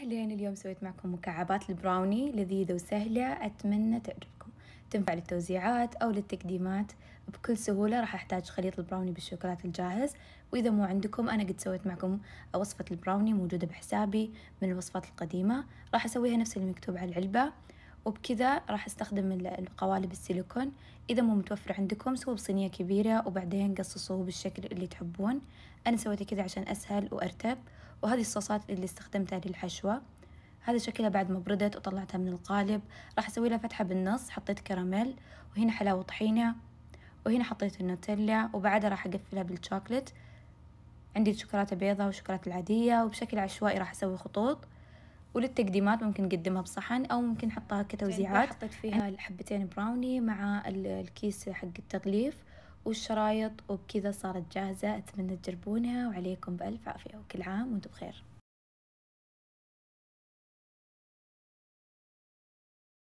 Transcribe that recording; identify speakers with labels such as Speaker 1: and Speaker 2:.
Speaker 1: أهلين اليوم سويت معكم مكعبات البراوني لذيذة وسهلة أتمنى تعجبكم تنفع للتوزيعات أو للتقديمات بكل سهولة راح أحتاج خليط البراوني بالشوكولاتة الجاهز وإذا مو عندكم أنا قد سويت معكم وصفة البراوني موجودة بحسابي من الوصفات القديمة راح أسويها نفس المكتوب على العلبة وبكذا راح استخدم القوالب السيليكون إذا مو متوفر عندكم سووا بصينية كبيرة وبعدين قصصوه بالشكل اللي تحبون أنا سويته كذا عشان أسهل وأرتب وهذه الصوصات اللي استخدمتها للحشوة هذا شكلها بعد ما بردت وطلعتها من القالب راح أسوي لها فتحة بالنص حطيت كراميل وهنا حلاوة طحينة وهنا حطيت النوتيلا وبعدها راح أقفلها بالشوكليت عندي الشوكولاتة بيضة والشوكولاتة العادية وبشكل عشوائي راح أسوي خطوط وللتقديمات ممكن نقدمها بصحن او ممكن نحطها كتوزيعات حطيت فيها الحبتين براوني مع الكيس حق التغليف والشرايط وبكذا صارت جاهزة أتمنى تجربونها وعليكم بألف عافية وكل عام وانتم بخير